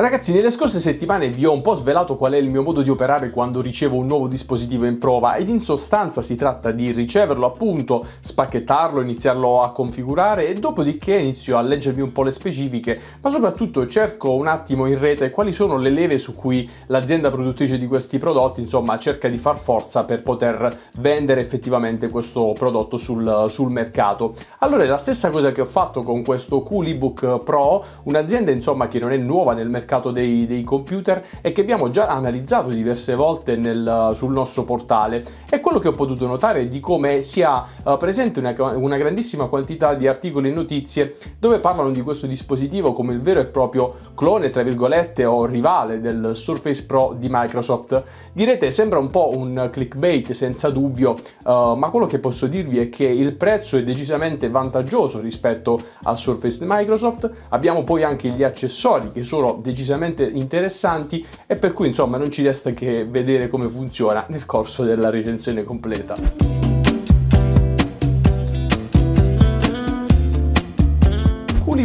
Ragazzi, nelle scorse settimane vi ho un po' svelato qual è il mio modo di operare quando ricevo un nuovo dispositivo in prova ed in sostanza si tratta di riceverlo appunto, spacchettarlo, iniziarlo a configurare e dopodiché inizio a leggermi un po' le specifiche, ma soprattutto cerco un attimo in rete quali sono le leve su cui l'azienda produttrice di questi prodotti, insomma, cerca di far forza per poter vendere effettivamente questo prodotto sul, sul mercato. Allora è la stessa cosa che ho fatto con questo Cool ebook Pro, un'azienda insomma che non è nuova nel mercato mercato dei, dei computer e che abbiamo già analizzato diverse volte nel, sul nostro portale e quello che ho potuto notare è di come sia eh, presente una, una, grandissima quantità di articoli e notizie dove parlano di questo dispositivo come il vero e proprio clone tra virgolette o rivale del Surface Pro di Microsoft direte sembra un po' un clickbait senza dubbio uh, ma quello che posso dirvi è che il prezzo è decisamente vantaggioso rispetto al Surface di Microsoft abbiamo poi anche gli accessori che sono decisamente decisamente interessanti e per cui insomma non ci resta che vedere come funziona nel corso della recensione completa.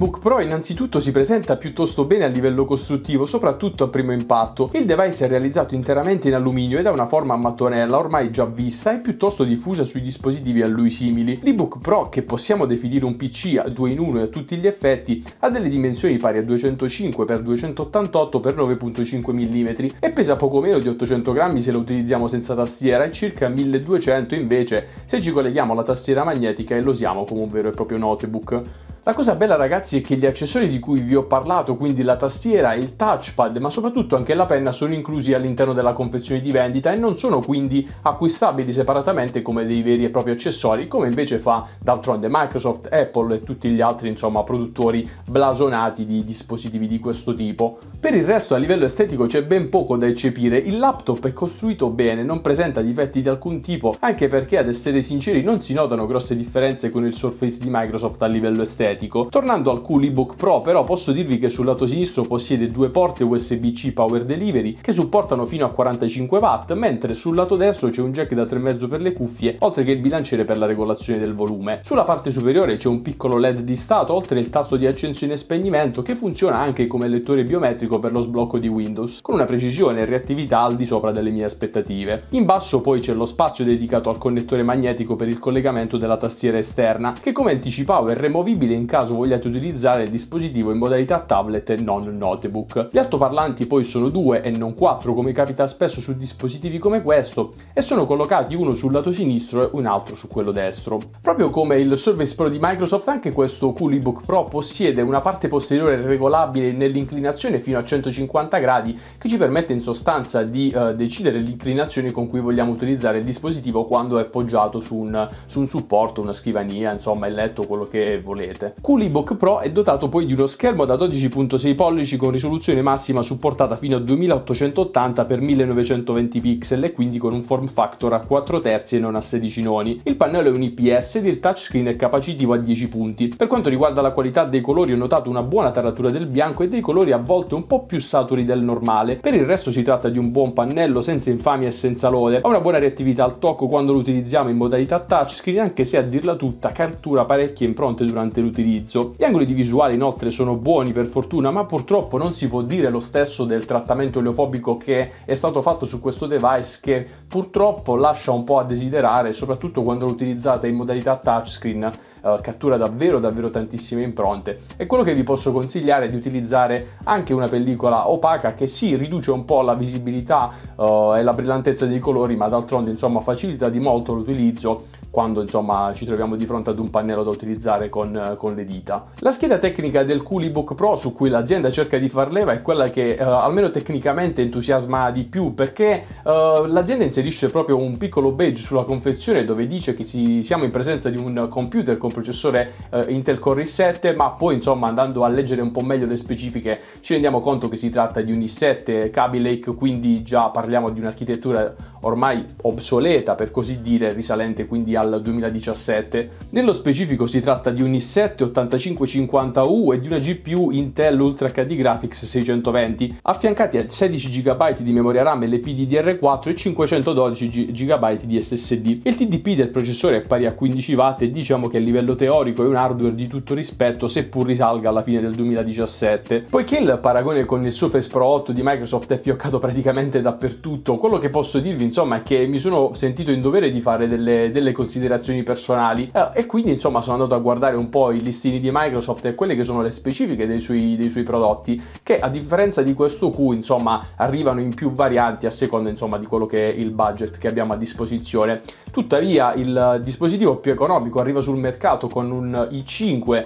MacBook Pro innanzitutto si presenta piuttosto bene a livello costruttivo, soprattutto a primo impatto. Il device è realizzato interamente in alluminio ed ha una forma a mattonella ormai già vista e piuttosto diffusa sui dispositivi a lui simili. L'ebook Pro, che possiamo definire un PC a 2 in 1 e a tutti gli effetti, ha delle dimensioni pari a 205 x 288 x 9.5 mm e pesa poco meno di 800 grammi se lo utilizziamo senza tastiera e circa 1200 invece se ci colleghiamo alla tastiera magnetica e lo usiamo come un vero e proprio notebook. La cosa bella ragazzi è che gli accessori di cui vi ho parlato, quindi la tastiera, il touchpad, ma soprattutto anche la penna sono inclusi all'interno della confezione di vendita e non sono quindi acquistabili separatamente come dei veri e propri accessori, come invece fa d'altronde Microsoft, Apple e tutti gli altri insomma produttori blasonati di dispositivi di questo tipo. Per il resto a livello estetico c'è ben poco da eccepire, il laptop è costruito bene, non presenta difetti di alcun tipo, anche perché ad essere sinceri non si notano grosse differenze con il Surface di Microsoft a livello estetico sintetico. Tornando al Coolebook Pro però posso dirvi che sul lato sinistro possiede due porte USB-C Power Delivery che supportano fino a 45 watt, mentre sul lato destro c'è un jack da 3,5 per le cuffie, oltre che il bilanciere per la regolazione del volume. Sulla parte superiore c'è un piccolo LED di stato, oltre il tasto di accensione e spegnimento che funziona anche come lettore biometrico per lo sblocco di Windows, con una precisione e reattività al di sopra delle mie aspettative. In basso poi c'è lo spazio dedicato al connettore magnetico per il collegamento della tastiera esterna, che come anticipavo è removibile in in caso vogliate utilizzare il dispositivo in modalità tablet e non notebook. Gli altoparlanti poi sono due e non quattro come capita spesso su dispositivi come questo e sono collocati uno sul lato sinistro e un altro su quello destro. Proprio come il Surface Pro di Microsoft anche questo QLiBook Pro possiede una parte posteriore regolabile nell'inclinazione fino a 150 gradi che ci permette in sostanza di eh, decidere l'inclinazione con cui vogliamo utilizzare il dispositivo quando è poggiato su un, su un supporto, una scrivania, insomma il letto, quello che volete versione. QLiBook Pro è dotato poi di uno schermo da 12.6 pollici con risoluzione massima supportata fino a 2880x1920 pixel e quindi con un form factor a 4 terzi e non a 16 noni. Il pannello è un IPS ed il touchscreen è capacitivo a 10 punti. Per quanto riguarda la qualità dei colori ho notato una buona taratura del bianco e dei colori a volte un po' più saturi del normale. Per il resto si tratta di un buon pannello senza infamia e senza lode. Ha una buona reattività al tocco quando lo utilizziamo in modalità touchscreen anche se a dirla tutta cattura parecchie impronte durante l'utilizzo utilizzo. Gli angoli di visuale inoltre sono buoni per fortuna, ma purtroppo non si può dire lo stesso del trattamento oleofobico che è stato fatto su questo device che purtroppo lascia un po' a desiderare, soprattutto quando lo utilizzate in modalità touchscreen eh, cattura davvero davvero tantissime impronte e quello che vi posso consigliare è di utilizzare anche una pellicola opaca che si sì, riduce un po' la visibilità uh, e la brillantezza dei colori ma d'altronde insomma facilita di molto l'utilizzo quando insomma ci troviamo di fronte ad un pannello da utilizzare con, con le dita. La scheda tecnica del Coolibook Pro su cui l'azienda cerca di far leva è quella che eh, almeno tecnicamente entusiasma di più perché eh, l'azienda inserisce proprio un piccolo badge sulla confezione dove dice che si, siamo in presenza di un computer con processore eh, Intel Core i7 ma poi insomma andando a leggere un po' meglio le specifiche ci rendiamo conto che si tratta di un i7 Kaby Lake quindi già parliamo di un'architettura ormai obsoleta per così dire, risalente quindi al 2017. Nello specifico si tratta di un i7-8550U e di una GPU Intel Ultra HD Graphics 620, affiancati a 16 GB di memoria RAM LPDDR4 e 512 GB di SSD. Il TDP del processore è pari a 15 W e diciamo che a livello teorico è un hardware di tutto rispetto seppur risalga alla fine del 2017. Poiché il paragone con il Surface Pro 8 di Microsoft è fioccato praticamente dappertutto, quello che posso dirvi insomma è che mi sono sentito in dovere di fare delle, delle considerazioni personali eh, e quindi insomma sono andato a guardare un po' i listini di Microsoft e quelle che sono le specifiche dei suoi, dei suoi prodotti che a differenza di questo Q insomma arrivano in più varianti a seconda insomma di quello che è il budget che abbiamo a disposizione tuttavia il dispositivo più economico arriva sul mercato con un i5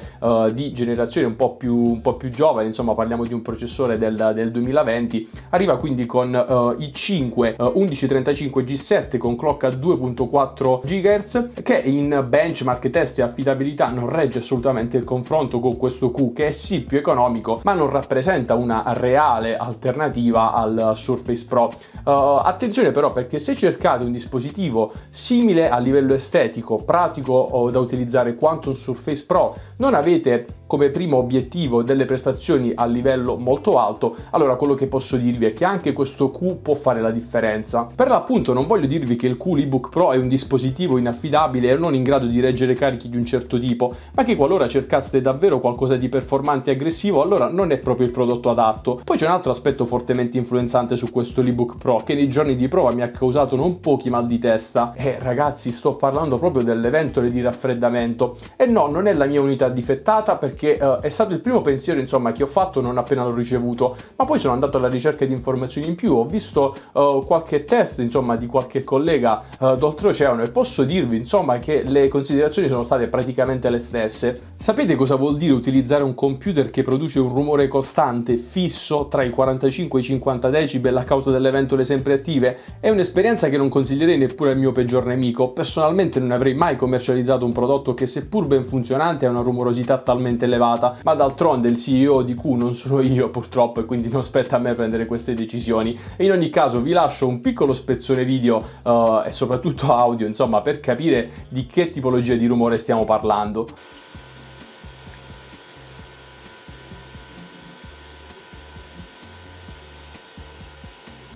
eh, di generazione un po' più, un po più giovane insomma parliamo di un processore del, del 2020 arriva quindi con eh, i5 1135 i G7 con clock a 2.4 GHz che in benchmark, test e affidabilità non regge assolutamente il confronto con questo Q che è sì più economico ma non rappresenta una reale alternativa al Surface Pro. Uh, attenzione però perché se cercate un dispositivo simile a livello estetico, pratico o da utilizzare quanto un Surface Pro, non avete come primo obiettivo delle prestazioni a livello molto alto, allora quello che posso dirvi è che anche questo Q può fare la differenza. Per la appunto non voglio dirvi che il Cool ebook Pro è un dispositivo inaffidabile e non in grado di reggere carichi di un certo tipo, ma che qualora cercaste davvero qualcosa di performante e aggressivo, allora non è proprio il prodotto adatto. Poi c'è un altro aspetto fortemente influenzante su questo ebook Pro che nei giorni di prova mi ha causato non pochi mal di testa. Eh ragazzi, sto parlando proprio delle ventole di raffreddamento. E no, non è la mia unità difettata perché eh, è stato il primo pensiero insomma che ho fatto non appena l'ho ricevuto, ma poi sono andato alla ricerca di informazioni in più, ho visto eh, qualche test insomma insomma di qualche collega eh, d'oltreoceano e posso dirvi insomma che le considerazioni sono state praticamente le stesse. Sapete cosa vuol dire utilizzare un computer che produce un rumore costante fisso tra i 45 e i 50 decibel a causa delle ventole sempre attive? È un'esperienza che non consiglierei neppure al mio peggior nemico. Personalmente non avrei mai commercializzato un prodotto che seppur ben funzionante ha una rumorosità talmente elevata, ma d'altronde il CEO di Q non sono io purtroppo e quindi non spetta a me prendere queste decisioni. E in ogni caso vi lascio un piccolo spezzone sezione video uh, e soprattutto audio, insomma, per capire di che tipologia di rumore stiamo parlando.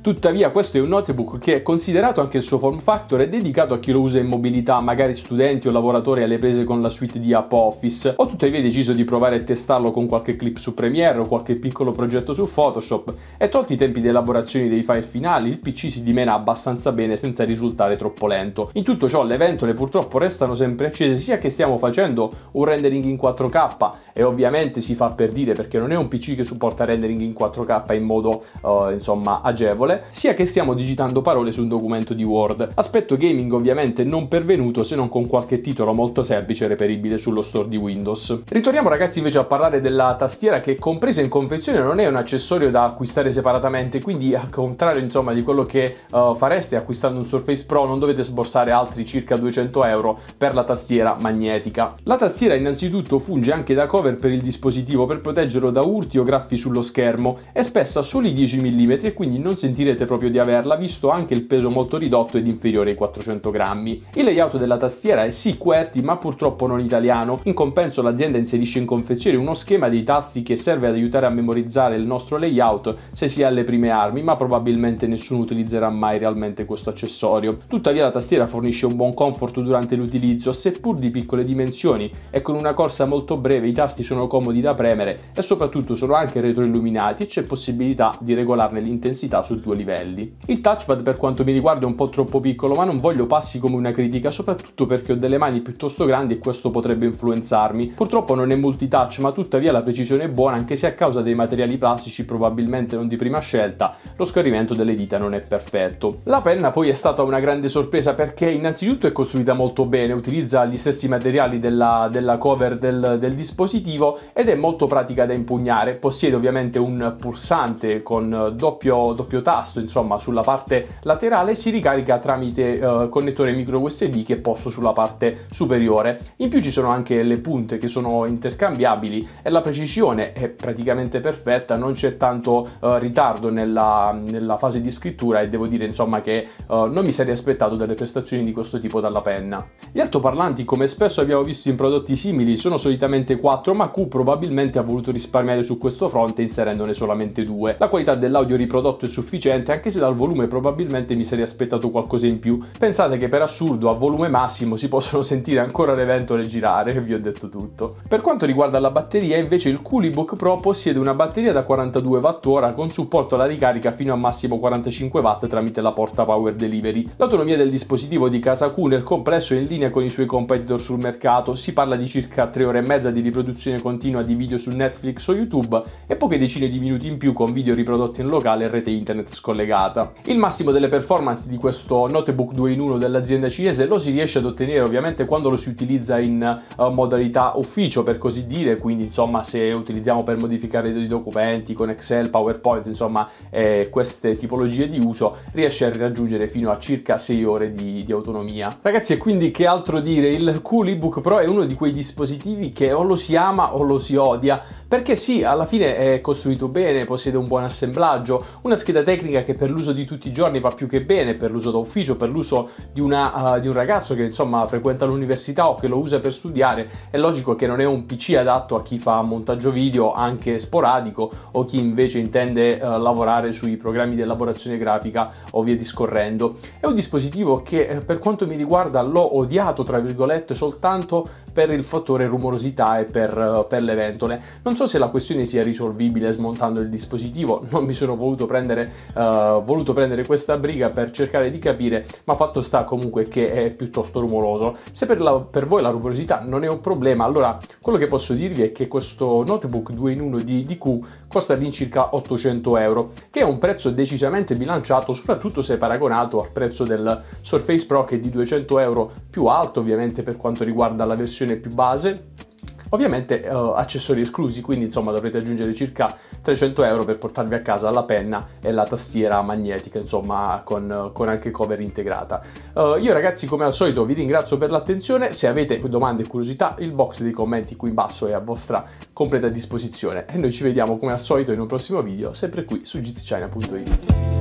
Tuttavia questo è un notebook che è considerato anche il suo form factor e dedicato a chi lo usa in mobilità, magari studenti o lavoratori alle prese con la suite di App Office. Ho tuttavia deciso di provare a testarlo con qualche clip su Premiere o qualche piccolo progetto su Photoshop e tolti i tempi di elaborazione dei file finali, il PC si dimena abbastanza bene senza risultare troppo lento. In tutto ciò le ventole purtroppo restano sempre accese sia che stiamo facendo un rendering in 4K e ovviamente si fa per dire perché non è un PC che supporta rendering in 4K in modo uh, insomma agevole sia che stiamo digitando parole su un documento di Word. Aspetto gaming ovviamente non pervenuto se non con qualche titolo molto semplice reperibile sullo store di Windows. Ritorniamo ragazzi invece a parlare della tastiera che compresa in confezione non è un accessorio da acquistare separatamente, quindi al contrario insomma di quello che uh, fareste acquistando un Surface Pro non dovete sborsare altri circa 200 euro per la tastiera magnetica. La tastiera innanzitutto funge anche da cover per il dispositivo per proteggerlo da urti o graffi sullo schermo, è spessa soli 10 mm e quindi non sentirete sentirete proprio di averla, visto anche il peso molto ridotto ed inferiore ai 400 grammi. Il layout della tastiera è sì QWERTY, ma purtroppo non italiano. In compenso l'azienda inserisce in confezione uno schema dei tasti che serve ad aiutare a memorizzare il nostro layout se si è alle prime armi, ma probabilmente nessuno utilizzerà mai realmente questo accessorio. Tuttavia la tastiera fornisce un buon comfort durante l'utilizzo, seppur di piccole dimensioni, e con una corsa molto breve i tasti sono comodi da premere e soprattutto sono anche retroilluminati e c'è possibilità di regolarne l'intensità su due due livelli. Il touchpad per quanto mi riguarda è un po' troppo piccolo ma non voglio passi come una critica soprattutto perché ho delle mani piuttosto grandi e questo potrebbe influenzarmi. Purtroppo non è multitouch ma tuttavia la precisione è buona anche se a causa dei materiali plastici probabilmente non di prima scelta lo scorrimento delle dita non è perfetto. La penna poi è stata una grande sorpresa perché innanzitutto è costruita molto bene, utilizza gli stessi materiali della, della cover del, del dispositivo ed è molto pratica da impugnare, possiede ovviamente un pulsante con doppio, doppio tap tasto insomma sulla parte laterale si ricarica tramite eh, connettore micro USB che è posto sulla parte superiore. In più ci sono anche le punte che sono intercambiabili e la precisione è praticamente perfetta, non c'è tanto eh, ritardo nella, nella, fase di scrittura e devo dire insomma che eh, non mi sarei aspettato delle prestazioni di questo tipo dalla penna. Gli altoparlanti come spesso abbiamo visto in prodotti simili sono solitamente 4 ma Q probabilmente ha voluto risparmiare su questo fronte inserendone solamente due La qualità dell'audio riprodotto è sufficiente sufficiente anche se dal volume probabilmente mi sarei aspettato qualcosa in più. Pensate che per assurdo a volume massimo si possono sentire ancora le ventole girare, vi ho detto tutto. Per quanto riguarda la batteria invece il Coolibook Pro possiede una batteria da 42 watt Wh con supporto alla ricarica fino a massimo 45 watt tramite la porta Power Delivery. L'autonomia del dispositivo di casa Q nel complesso è in linea con i suoi competitor sul mercato, si parla di circa 3 ore e mezza di riproduzione continua di video su Netflix o YouTube e poche decine di minuti in più con video riprodotti in locale e rete internet scollegata. Il massimo delle performance di questo notebook 2 in 1 dell'azienda cinese lo si riesce ad ottenere ovviamente quando lo si utilizza in uh, modalità ufficio per così dire, quindi insomma se utilizziamo per modificare dei documenti con Excel, PowerPoint, insomma eh, queste tipologie di uso riesce a raggiungere fino a circa 6 ore di, di autonomia. Ragazzi e quindi che altro dire, il Cool ebook Pro è uno di quei dispositivi che o lo si ama o lo si odia perché sì, alla fine è costruito bene, possiede un buon assemblaggio, una scheda tecnica che per l'uso di tutti i giorni va più che bene, per l'uso da ufficio, per l'uso di, una, uh, di un ragazzo che insomma frequenta l'università o che lo usa per studiare, è logico che non è un PC adatto a chi fa montaggio video anche sporadico o chi invece intende uh, lavorare sui programmi di elaborazione grafica o via discorrendo. È un dispositivo che eh, per quanto mi riguarda l'ho odiato tra virgolette soltanto per il fattore rumorosità e per, uh, per le ventole. Non so se la questione sia risolvibile smontando il dispositivo, non mi sono voluto prendere, uh, voluto prendere questa briga per cercare di capire, ma fatto sta comunque che è piuttosto rumoroso. Se per, la, per voi la rumorosità non è un problema, allora quello che posso dirvi è che questo notebook 2 in 1 di DQ costa all'incirca 800 euro, che è un prezzo decisamente bilanciato, soprattutto se paragonato al prezzo del Surface Pro che è di 200 euro più alto ovviamente per quanto riguarda la versione più base Ovviamente eh, accessori esclusi, quindi insomma dovrete aggiungere circa 300 euro per portarvi a casa la penna e la tastiera magnetica, insomma con, con anche cover integrata. Uh, io ragazzi come al solito vi ringrazio per l'attenzione, se avete domande e curiosità il box dei commenti qui in basso è a vostra completa disposizione e noi ci vediamo come al solito in un prossimo video, sempre qui su gizchina.it.